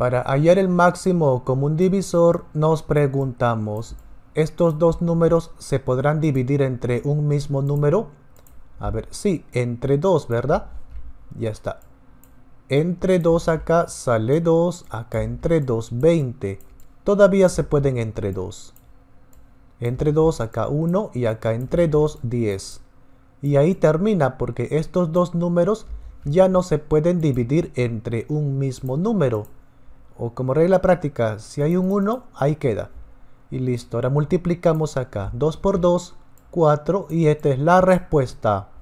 Para hallar el máximo común divisor nos preguntamos, ¿estos dos números se podrán dividir entre un mismo número? A ver, sí, entre 2, ¿verdad? Ya está. Entre 2 acá sale 2, acá entre 2, 20. Todavía se pueden entre 2. Entre 2 acá 1 y acá entre 2, 10. Y ahí termina porque estos dos números ya no se pueden dividir entre un mismo número o como regla práctica, si hay un 1, ahí queda. Y listo, ahora multiplicamos acá. 2 por 2, 4 y esta es la respuesta.